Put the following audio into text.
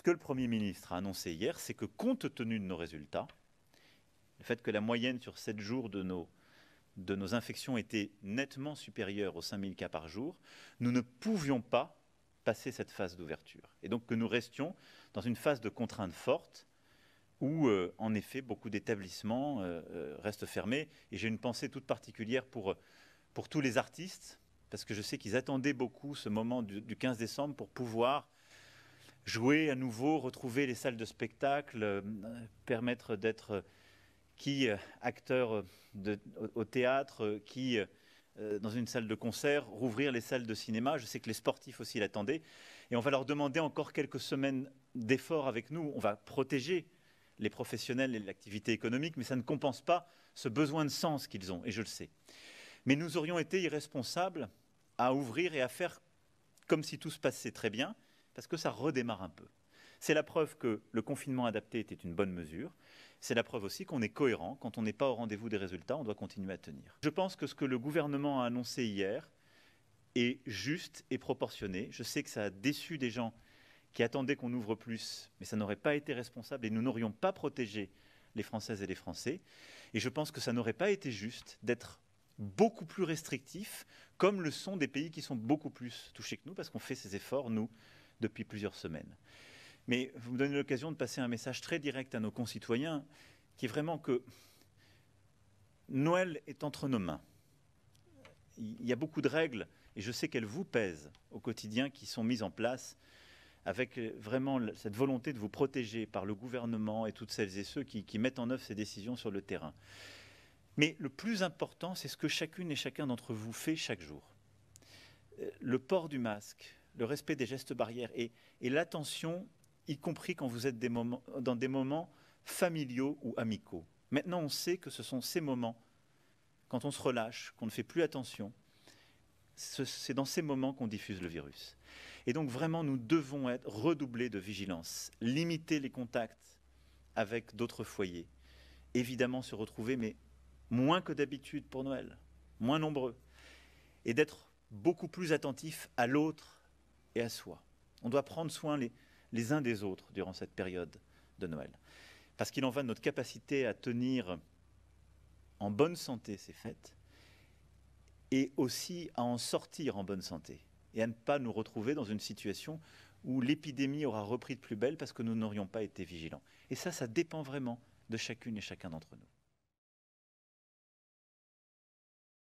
Ce que le Premier ministre a annoncé hier, c'est que compte tenu de nos résultats, le fait que la moyenne sur 7 jours de nos, de nos infections était nettement supérieure aux 5000 cas par jour, nous ne pouvions pas passer cette phase d'ouverture. Et donc que nous restions dans une phase de contrainte forte où, euh, en effet, beaucoup d'établissements euh, euh, restent fermés. Et j'ai une pensée toute particulière pour, pour tous les artistes, parce que je sais qu'ils attendaient beaucoup ce moment du 15 décembre pour pouvoir jouer à nouveau, retrouver les salles de spectacle, euh, permettre d'être euh, qui euh, acteur au, au, théâtre, qui dans une salle de concert, rouvrir les salles de cinéma. Je sais que les sportifs aussi l'attendaient. Et on va leur demander encore quelques semaines d'efforts avec nous. On va protéger les professionnels et l'activité économique, mais ça ne compense pas ce besoin de sens qu'ils ont, et je le sais. Mais nous aurions été irresponsables à ouvrir et à faire comme si tout se passait très bien, parce que ça redémarre un peu. C'est la preuve que le confinement adapté était une bonne mesure. C'est la preuve aussi qu'on est cohérent. Quand on n'est pas au rendez-vous des résultats, on doit continuer à tenir. Je pense que ce que le gouvernement a annoncé hier est juste et proportionné. Je sais que ça a déçu des gens qui attendaient qu'on ouvre plus, mais ça n'aurait pas été responsable et nous n'aurions pas protégé les Françaises et les Français. Et je pense que ça n'aurait pas été juste d'être beaucoup plus restrictif, comme le sont des pays qui sont beaucoup plus touchés que nous, parce qu'on fait ces efforts, nous, depuis plusieurs semaines. Mais vous me donnez l'occasion de passer un message très direct à nos concitoyens, qui est vraiment que Noël est entre nos mains. Il y a beaucoup de règles, et je sais qu'elles vous pèsent au quotidien, qui sont mises en place, avec vraiment cette volonté de vous protéger par le gouvernement et toutes celles et ceux qui, mettent en œuvre ces décisions sur le terrain. Mais le plus important, c'est ce que chacune et chacun d'entre vous fait chaque jour. Euh, le port du masque, le respect des gestes barrières et, l'attention, y compris quand vous êtes des moments, dans des moments familiaux ou amicaux. Maintenant, on sait que ce sont ces moments, quand on se relâche, qu'on ne fait plus attention, c'est dans ces moments qu'on diffuse le virus. Et donc vraiment, nous devons être redoublés de vigilance, limiter les contacts avec d'autres foyers, évidemment se retrouver, mais moins que d'habitude pour Noël, moins nombreux, et d'être beaucoup plus attentifs à l'autre, et à soi. On doit prendre soin les, les uns des autres durant cette période de Noël. Parce qu'il en va de notre capacité à tenir en bonne santé ces fêtes et aussi à en sortir en bonne santé et à ne pas nous retrouver dans une situation où l'épidémie aura repris de plus belle parce que nous n'aurions pas été vigilants. Et ça, ça dépend vraiment de chacune et chacun d'entre nous.